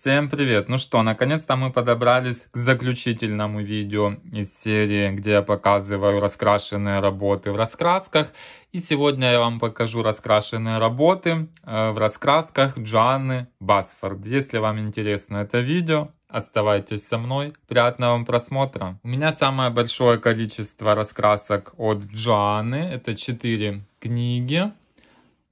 Всем привет! Ну что, наконец-то мы подобрались к заключительному видео из серии, где я показываю раскрашенные работы в раскрасках. И сегодня я вам покажу раскрашенные работы э, в раскрасках Джоанны Басфорд. Если вам интересно это видео, Оставайтесь со мной. Приятного вам просмотра. У меня самое большое количество раскрасок от Джоанны. Это 4 книги.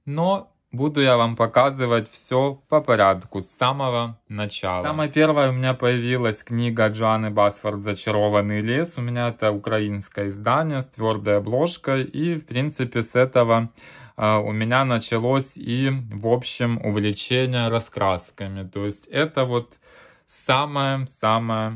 Но Буду я вам показывать все по порядку, с самого начала. Самая первая у меня появилась книга Джоанны Басфорд «Зачарованный лес». У меня это украинское издание с твердой обложкой. И, в принципе, с этого э, у меня началось и, в общем, увлечение раскрасками. То есть это вот самое-самое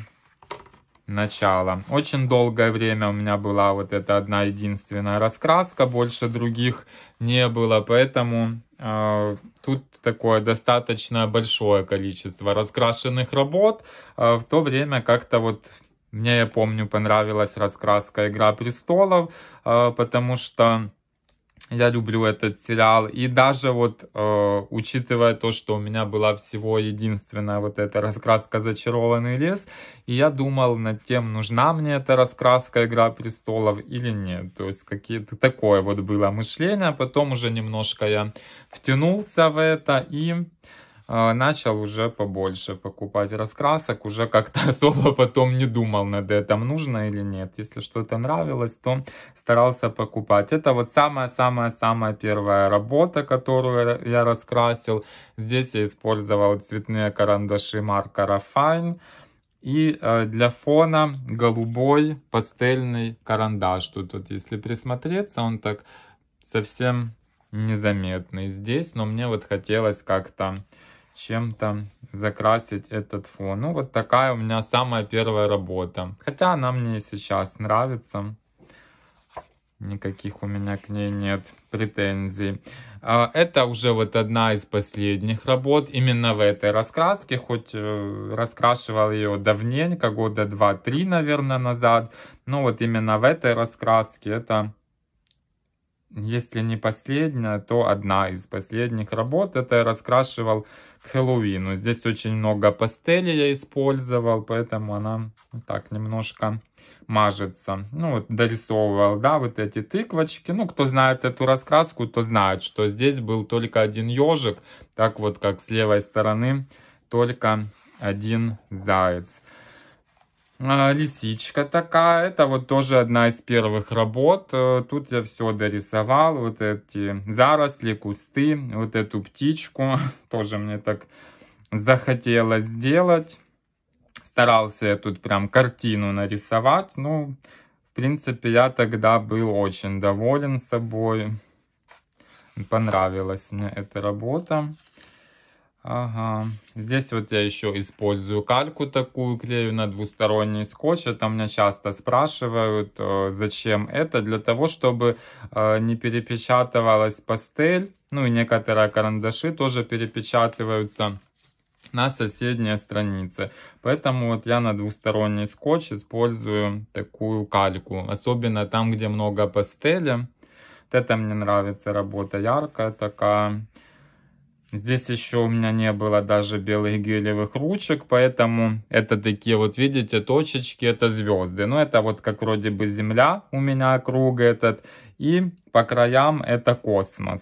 начало. Очень долгое время у меня была вот эта одна единственная раскраска, больше других не было, поэтому а, тут такое достаточно большое количество раскрашенных работ, а, в то время как-то вот мне, я помню, понравилась раскраска «Игра престолов», а, потому что я люблю этот сериал. И даже вот, э, учитывая то, что у меня была всего единственная вот эта раскраска «Зачарованный лес», и я думал над тем, нужна мне эта раскраска «Игра престолов» или нет. То есть какие-то такое вот было мышление. Потом уже немножко я втянулся в это и... А, начал уже побольше покупать раскрасок, уже как-то особо потом не думал над этим, нужно или нет. Если что-то нравилось, то старался покупать. Это вот самая-самая-самая первая работа, которую я раскрасил. Здесь я использовал цветные карандаши марка Fine. И э, для фона голубой пастельный карандаш. Тут вот, если присмотреться, он так совсем незаметный здесь, но мне вот хотелось как-то чем-то закрасить этот фон. Ну, вот такая у меня самая первая работа. Хотя она мне и сейчас нравится. Никаких у меня к ней нет претензий. А, это уже вот одна из последних работ именно в этой раскраске. Хоть э, раскрашивал ее давненько, года 2-3, наверное, назад. Но вот именно в этой раскраске это, если не последняя, то одна из последних работ. Это я раскрашивал к Хэллоуину. Здесь очень много пастели я использовал, поэтому она так немножко мажется. Ну, вот дорисовывал, да, вот эти тыквочки. Ну, кто знает эту раскраску, то знает, что здесь был только один ежик, так вот, как с левой стороны, только один заяц. А, лисичка такая, это вот тоже одна из первых работ. Э, тут я все дорисовал, вот эти заросли, кусты, вот эту птичку. Тоже мне так захотелось сделать. Старался я тут прям картину нарисовать. Ну, в принципе, я тогда был очень доволен собой. Понравилась мне эта работа. Ага, здесь вот я еще использую кальку такую, клею на двусторонний скотч. Это меня часто спрашивают, э, зачем это. Для того, чтобы э, не перепечатывалась пастель, ну и некоторые карандаши тоже перепечатываются на соседние страницы. Поэтому вот я на двусторонний скотч использую такую кальку. Особенно там, где много пастели. Вот это мне нравится, работа яркая такая. Здесь еще у меня не было даже белых гелевых ручек, поэтому это такие вот, видите, точечки, это звезды. Но ну, это вот как вроде бы Земля у меня круг этот, и по краям это космос.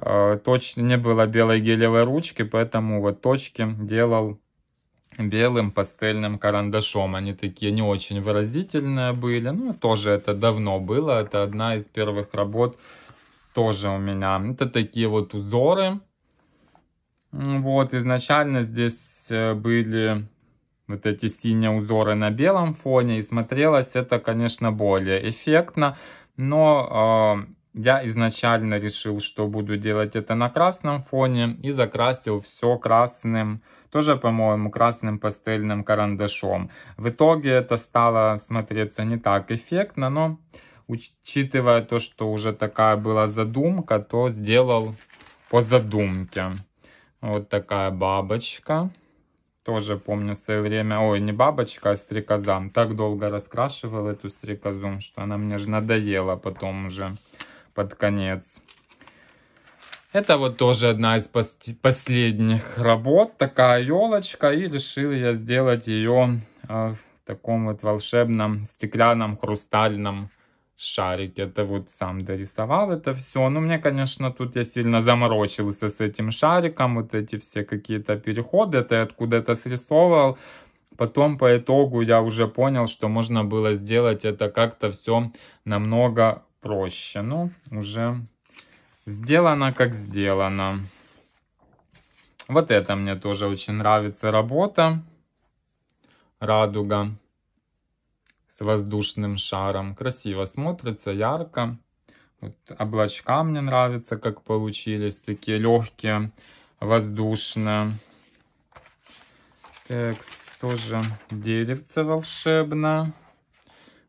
Э, Точно не было белой гелевой ручки, поэтому вот точки делал белым пастельным карандашом. Они такие не очень выразительные были. Ну, тоже это давно было. Это одна из первых работ тоже у меня. Это такие вот узоры вот, изначально здесь э, были вот эти синие узоры на белом фоне, и смотрелось это, конечно, более эффектно, но э, я изначально решил, что буду делать это на красном фоне, и закрасил все красным, тоже, по-моему, красным пастельным карандашом. В итоге это стало смотреться не так эффектно, но учитывая то, что уже такая была задумка, то сделал по задумке. Вот такая бабочка. Тоже помню в свое время, ой, не бабочка, а стрекоза. Так долго раскрашивал эту стрекозу, что она мне же надоела потом уже под конец. Это вот тоже одна из последних работ, такая елочка. И решил я сделать ее э, в таком вот волшебном стеклянном хрустальном шарик. Это вот сам дорисовал это все. но ну, мне, конечно, тут я сильно заморочился с этим шариком. Вот эти все какие-то переходы. Это откуда-то срисовывал. Потом по итогу я уже понял, что можно было сделать это как-то все намного проще. Ну, уже сделано как сделано. Вот это мне тоже очень нравится работа. Радуга воздушным шаром. Красиво смотрится, ярко. Вот облачка мне нравится, как получились. Такие легкие, воздушные. так тоже деревце волшебно.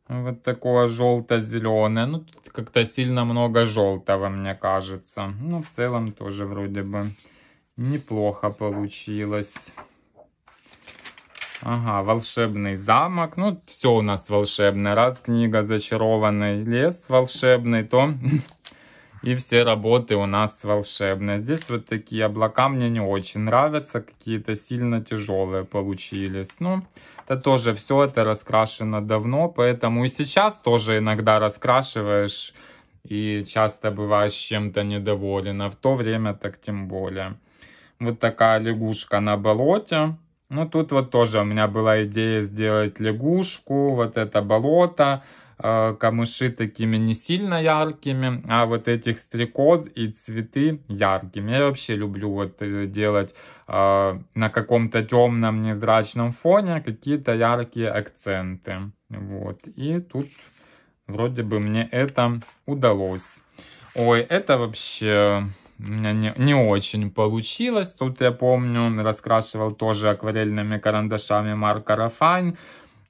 Вот такое желто-зеленое. Ну, тут как-то сильно много желтого, мне кажется. Ну, в целом тоже вроде бы неплохо получилось. Ага, волшебный замок. Ну, все у нас волшебное. Раз книга «Зачарованный лес» волшебный, то и все работы у нас волшебные. Здесь вот такие облака мне не очень нравятся. Какие-то сильно тяжелые получились. Ну, это тоже все это раскрашено давно. Поэтому и сейчас тоже иногда раскрашиваешь. И часто бываешь чем-то недоволен. А в то время так тем более. Вот такая лягушка на болоте. Ну, тут вот тоже у меня была идея сделать лягушку, вот это болото, э, камыши такими не сильно яркими, а вот этих стрекоз и цветы яркими. Я вообще люблю вот э, делать э, на каком-то темном незрачном фоне какие-то яркие акценты. Вот, и тут вроде бы мне это удалось. Ой, это вообще у меня не, не очень получилось. Тут я помню, раскрашивал тоже акварельными карандашами марка Рафань.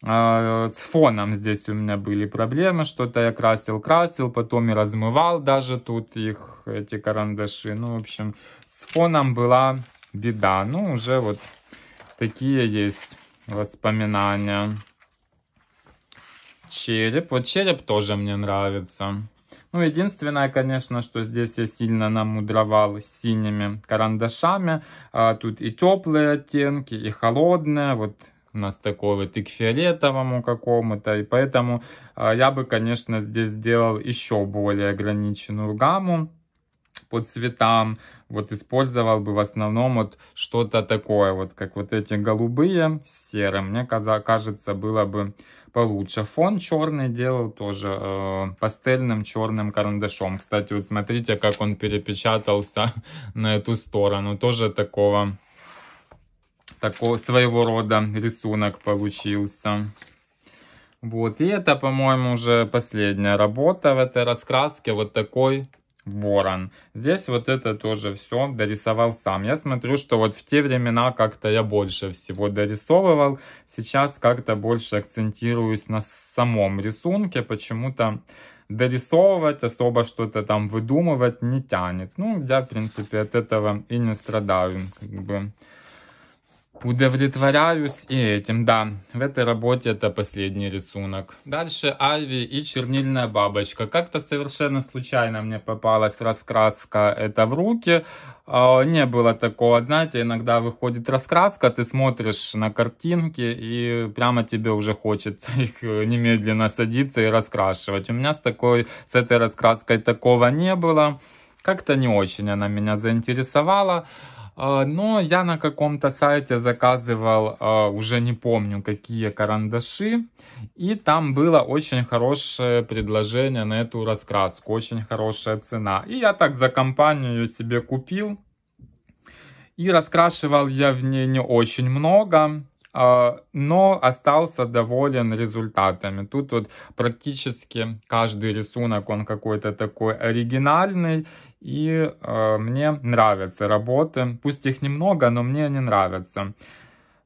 А, с фоном здесь у меня были проблемы, что-то я красил-красил, потом и размывал даже тут их, эти карандаши. Ну, в общем, с фоном была беда. Ну, уже вот такие есть воспоминания. Череп, вот череп тоже мне нравится. Ну, единственное, конечно, что здесь я сильно намудровал синими карандашами. А, тут и теплые оттенки, и холодные. Вот у нас такой вот и к фиолетовому какому-то. И поэтому а, я бы, конечно, здесь сделал еще более ограниченную гамму по цветам. Вот использовал бы в основном вот что-то такое, вот как вот эти голубые с серым. Мне кажется, было бы получше. Фон черный делал тоже э, пастельным черным карандашом. Кстати, вот смотрите, как он перепечатался на эту сторону. Тоже такого, такого своего рода рисунок получился. Вот, и это, по-моему, уже последняя работа в этой раскраске. Вот такой ворон. Здесь вот это тоже все дорисовал сам. Я смотрю, что вот в те времена как-то я больше всего дорисовывал. Сейчас как-то больше акцентируюсь на самом рисунке. Почему-то дорисовывать, особо что-то там выдумывать не тянет. Ну, я, в принципе, от этого и не страдаю. Как бы. Удовлетворяюсь и этим, да. В этой работе это последний рисунок. Дальше Альви и чернильная бабочка. Как-то совершенно случайно мне попалась раскраска это в руки. А, не было такого, знаете, иногда выходит раскраска, ты смотришь на картинки и прямо тебе уже хочется их э, немедленно садиться и раскрашивать. У меня с такой, с этой раскраской такого не было. Как-то не очень она меня заинтересовала. А, но я на каком-то сайте заказывал, а, уже не помню, какие карандаши. И там было очень хорошее предложение на эту раскраску, очень хорошая цена. И я так за компанию ее себе купил. И раскрашивал я в ней не очень много. А, но остался доволен результатами. Тут вот практически каждый рисунок, он какой-то такой оригинальный, и а, мне нравятся работы. Пусть их немного, но мне они нравятся.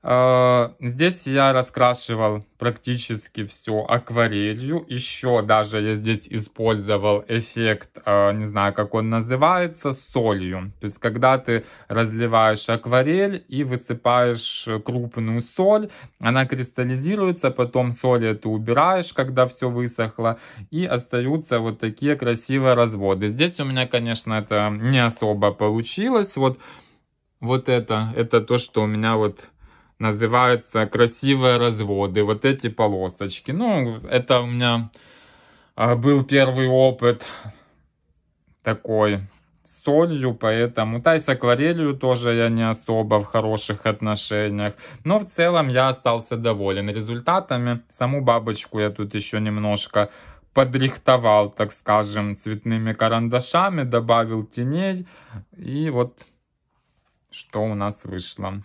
Э, здесь я раскрашивал практически все акварелью. Еще даже я здесь использовал эффект, э, не знаю, как он называется, солью. То есть, когда ты разливаешь акварель и высыпаешь крупную соль, она кристаллизируется, потом соль ты убираешь, когда все высохло, и остаются вот такие красивые разводы. Здесь у меня, конечно, это не особо получилось. Вот, вот это, это то, что у меня вот называется красивые разводы, вот эти полосочки. Ну, это у меня а, был первый опыт такой солью, поэтому, да, и с акварелью тоже я не особо в хороших отношениях. Но в целом я остался доволен результатами. Саму бабочку я тут еще немножко подрихтовал, так скажем, цветными карандашами, добавил теней. И вот что у нас вышло.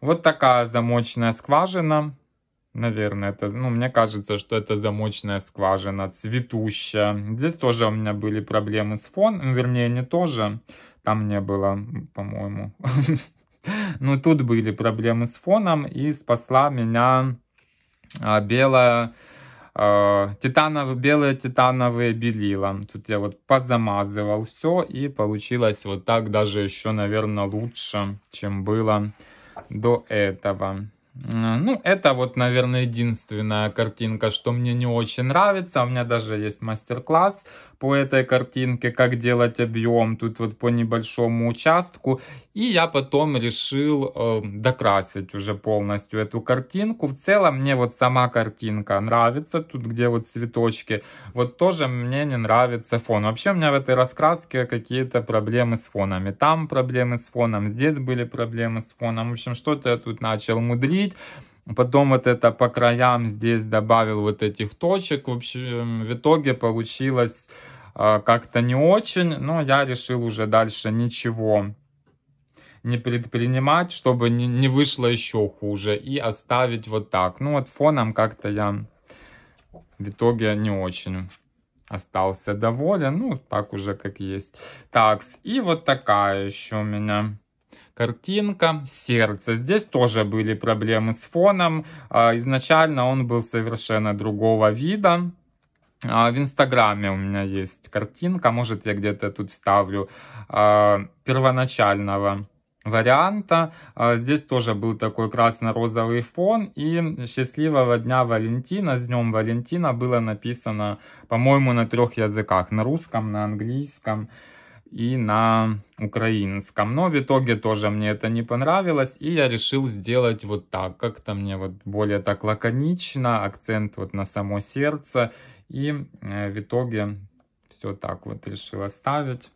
Вот такая замочная скважина. Наверное, это, ну, мне кажется, что это замочная скважина, цветущая. Здесь тоже у меня были проблемы с фоном, вернее, не тоже. Там не было, по-моему. Ну, тут были проблемы с фоном, и спасла меня а, белая титанов, белые титановые белила. Тут я вот подзамазывал все и получилось вот так даже еще, наверное, лучше, чем было до этого. Э, ну, это вот, наверное, единственная картинка, что мне не очень нравится. У меня даже есть мастер-класс по этой картинке, как делать объем, тут вот по небольшому участку. И я потом решил э, докрасить уже полностью эту картинку. В целом мне вот сама картинка нравится, тут где вот цветочки, вот тоже мне не нравится фон. Вообще у меня в этой раскраске какие-то проблемы с фонами. Там проблемы с фоном, здесь были проблемы с фоном. В общем, что-то я тут начал мудрить. Потом вот это по краям здесь добавил вот этих точек. В общем, в итоге получилось а, как-то не очень, но я решил уже дальше ничего не предпринимать, чтобы не вышло еще хуже, и оставить вот так. Ну вот фоном как-то я в итоге не очень остался доволен, ну так уже как есть. Так, и вот такая еще у меня картинка сердце. Здесь тоже были проблемы с фоном. А, изначально он был совершенно другого вида. А, в Инстаграме у меня есть картинка, может, я где-то тут вставлю, а, первоначального варианта. А, здесь тоже был такой красно-розовый фон. И «Счастливого дня Валентина», «С днем Валентина» было написано, по-моему, на трех языках. На русском, на английском и на украинском. Но в итоге тоже мне это не понравилось. И я решил сделать вот так. Как-то мне вот более так лаконично. Акцент вот на само сердце. И э, в итоге все так вот решила ставить.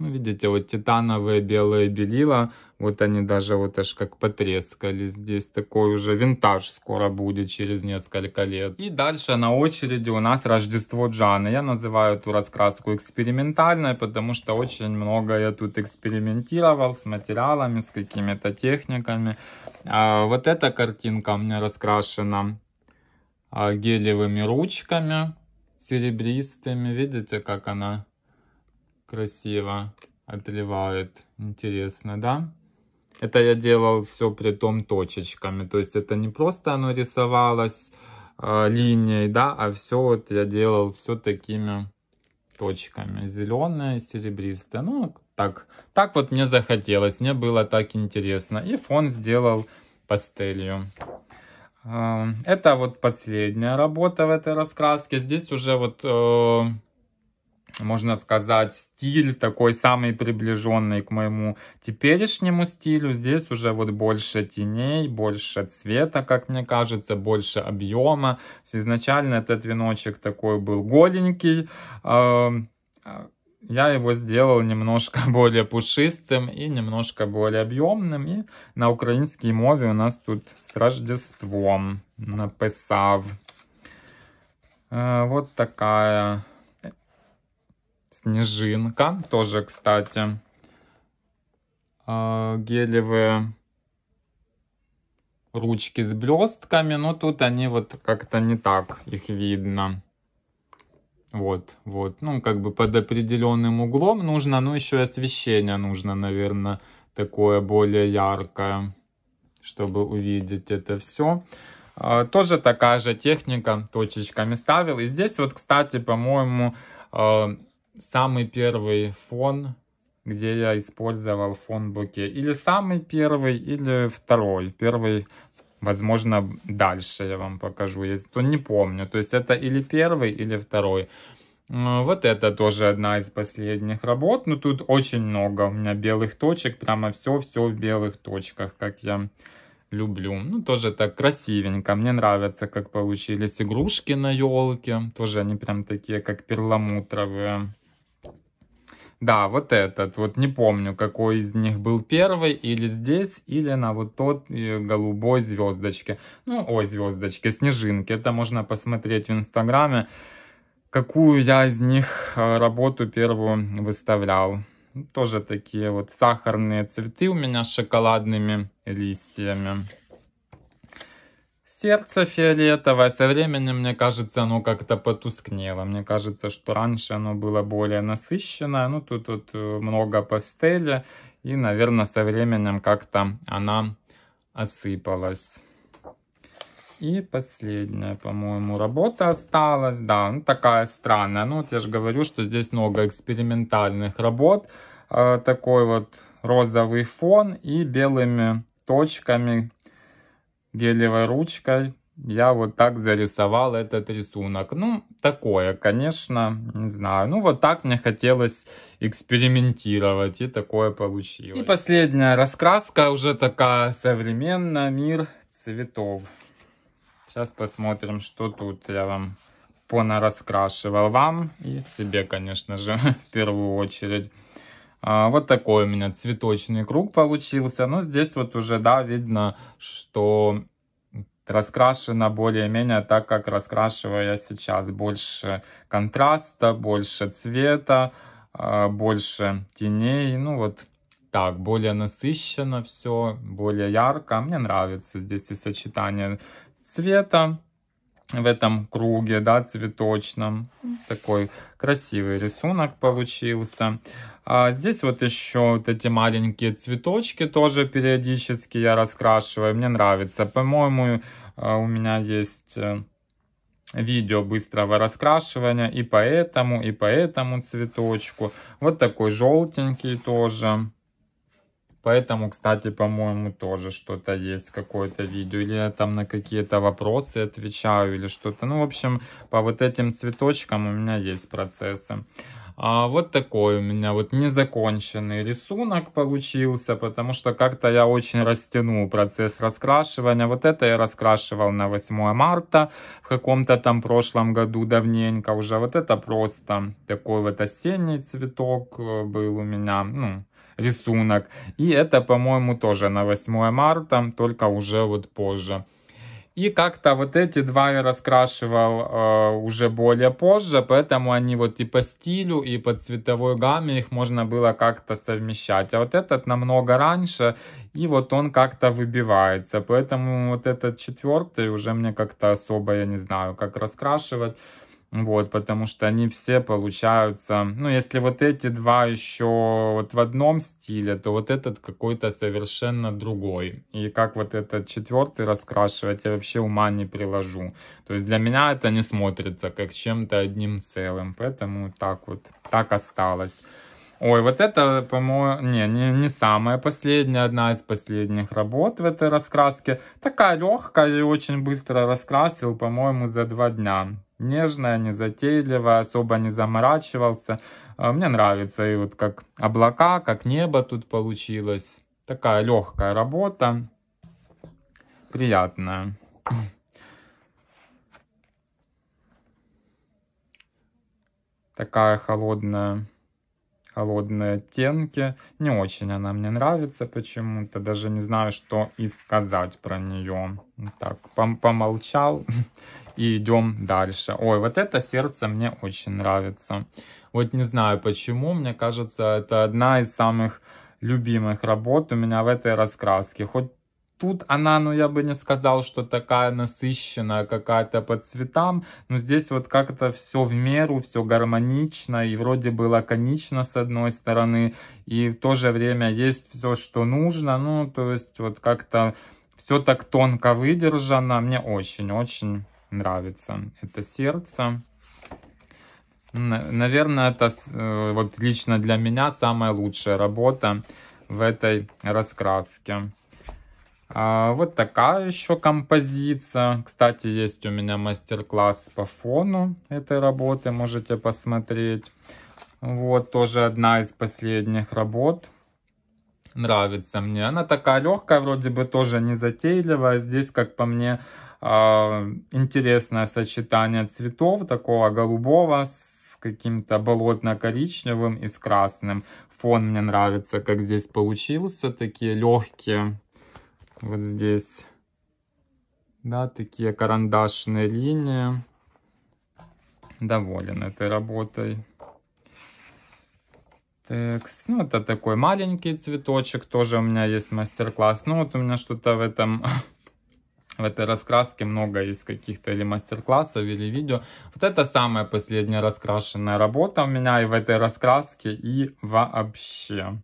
Ну, видите, вот титановые белые белила, вот они даже вот аж как потрескали. Здесь такой уже винтаж скоро будет через несколько лет. И дальше на очереди у нас Рождество Джаны. Я называю эту раскраску экспериментальной, потому что очень много я тут экспериментировал с материалами, с какими-то техниками. А вот эта картинка у меня раскрашена а, гелевыми ручками серебристыми. Видите, как она красиво отливает. Интересно, да? Это я делал все при том точечками. То есть это не просто оно рисовалось э, линией, да, а все вот я делал все такими точками. Зеленое, серебристое. Ну, так, так вот мне захотелось. Мне было так интересно. И фон сделал пастелью. Это вот последняя работа в этой раскраске. Здесь уже вот, э, можно сказать, стиль такой самый приближенный к моему теперешнему стилю. Здесь уже вот больше теней, больше цвета, как мне кажется, больше объема. Изначально этот веночек такой был голенький а, я его сделал немножко более пушистым и немножко более объемным. И на украинской мове у нас тут с Рождеством написав. Э, вот такая снежинка. Тоже, кстати, э, гелевые ручки с блестками. Но тут они вот как-то не так их видно. Вот, вот, ну, как бы под определенным углом нужно, ну, еще и освещение нужно, наверное, такое более яркое, чтобы увидеть это все. А, тоже такая же техника, точечками ставил. И здесь вот, кстати, по-моему, а, самый первый фон, где я использовал фон буке. Или самый первый, или второй. Первый Возможно, дальше я вам покажу, если то не помню. То есть это или первый, или второй. Ну, вот это тоже одна из последних работ. Но ну, тут очень много у меня белых точек. Прямо все-все в белых точках, как я люблю. Ну, тоже так красивенько. Мне нравится, как получились игрушки на елке. Тоже они прям такие, как перламутровые. Да, вот этот. Вот не помню, какой из них был первый. Или здесь, или на вот тот э, голубой звездочке. Ну, ой, звездочке, снежинки, Это можно посмотреть в Инстаграме, какую я из них э, работу первую выставлял. Тоже такие вот сахарные цветы у меня с шоколадными листьями сердце фиолетовое со временем, мне кажется, оно как-то потускнело. Мне кажется, что раньше оно было более насыщенное. Ну, тут вот э, много пастели. И, наверное, со временем как-то она осыпалась. И последняя, по-моему, работа осталась. Да, ну, такая странная. Ну, вот я же говорю, что здесь много экспериментальных работ. Э, такой вот розовый фон и белыми точками гелевой ручкой я вот так зарисовал этот рисунок. Ну, такое, конечно, не знаю. Ну, вот так мне хотелось экспериментировать, и такое получилось. И последняя раскраска, уже такая современная, мир цветов. Сейчас посмотрим, что тут я вам понараскрашивал. Вам и себе, конечно же, в первую очередь. А, вот такой у меня цветочный круг получился. Но ну, здесь вот уже, да, видно, что раскрашено более-менее так, как раскрашиваю я сейчас. Больше контраста, больше цвета, а, больше теней. Ну вот так, более насыщенно все, более ярко. Мне нравится здесь и сочетание цвета в этом круге, да, цветочном. Такой красивый рисунок получился. А здесь вот еще вот эти маленькие цветочки тоже периодически я раскрашиваю. Мне нравится. По-моему, э, у меня есть э, видео быстрого раскрашивания и по этому, и по этому цветочку. Вот такой желтенький тоже. Поэтому, кстати, по-моему, тоже что-то есть, какое-то видео. Или я там на какие-то вопросы отвечаю, или что-то. Ну, в общем, по вот этим цветочкам у меня есть процессы. А вот такой у меня вот незаконченный рисунок получился, потому что как-то я очень растянул процесс раскрашивания. Вот это я раскрашивал на 8 марта в каком-то там прошлом году давненько уже. Вот это просто такой вот осенний цветок э, был у меня, ну, рисунок. И это, по-моему, тоже на 8 марта, только уже вот позже. И как-то вот эти два я раскрашивал э, уже более позже, поэтому они вот и по стилю, и по цветовой гамме их можно было как-то совмещать. А вот этот намного раньше, и вот он как-то выбивается. Поэтому вот этот четвертый уже мне как-то особо, я не знаю, как раскрашивать. Вот, потому что они все получаются... Ну, если вот эти два еще вот в одном стиле, то вот этот какой-то совершенно другой. И как вот этот четвертый раскрашивать, я вообще ума не приложу. То есть для меня это не смотрится как чем-то одним целым. Поэтому так вот, так осталось. Ой, вот это, по-моему, не, не, не самая последняя, одна из последних работ в этой раскраске. Такая легкая и очень быстро раскрасил, по-моему, за два дня нежная, не затейливая, особо не заморачивался. А, мне нравится и вот как облака, как небо тут получилось. Такая легкая работа, приятная. Такая холодная холодные оттенки. Не очень она мне нравится почему-то. Даже не знаю, что и сказать про нее. Так, пом помолчал и идем дальше. Ой, вот это сердце мне очень нравится. Вот не знаю почему, мне кажется, это одна из самых любимых работ у меня в этой раскраске. Хоть тут она, ну я бы не сказал, что такая насыщенная какая-то по цветам, но здесь вот как-то все в меру, все гармонично и вроде бы лаконично с одной стороны, и в то же время есть все, что нужно, ну то есть вот как-то все так тонко выдержано, мне очень-очень нравится это сердце. Наверное, это э, вот лично для меня самая лучшая работа в этой раскраске. А, вот такая еще композиция. Кстати, есть у меня мастер-класс по фону этой работы, можете посмотреть. Вот тоже одна из последних работ. Нравится мне. Она такая легкая, вроде бы тоже не затейливая. Здесь, как по мне, а, интересное сочетание цветов, такого голубого с каким-то болотно-коричневым и с красным. Фон мне нравится, как здесь получился. Такие легкие вот здесь, да, такие карандашные линии. Доволен этой работой. Так, ну это такой маленький цветочек, тоже у меня есть мастер-класс. Ну вот у меня что-то в этом, в этой раскраске много из каких-то или мастер-классов, или видео. Вот это самая последняя раскрашенная работа у меня и в этой раскраске, и вообще.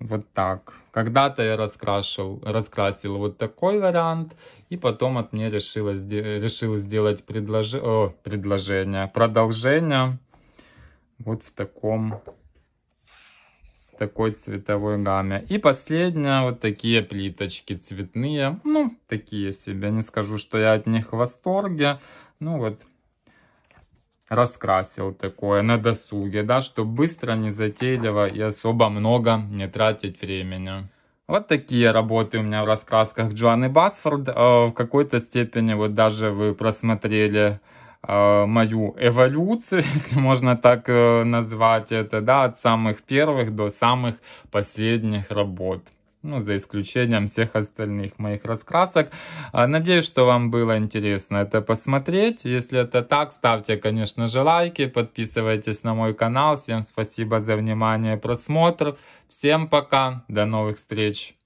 Вот так. Когда-то я раскрашил, раскрасил вот такой вариант, и потом от меня решила, решил сделать предлож... О, предложение, продолжение вот в таком такой цветовой гамме. И последняя, вот такие плиточки цветные. Ну, такие себе. Не скажу, что я от них в восторге. Ну, вот раскрасил такое на досуге, да, чтобы быстро, не затейливо и особо много не тратить времени. Вот такие работы у меня в раскрасках Джоанны Басфорд. Э, в какой-то степени вот даже вы просмотрели э, мою эволюцию, если можно так э, назвать это, да, от самых первых до самых последних работ ну, за исключением всех остальных моих раскрасок. А, надеюсь, что вам было интересно это посмотреть. Если это так, ставьте, конечно же, лайки, подписывайтесь на мой канал. Всем спасибо за внимание и просмотр. Всем пока, до новых встреч!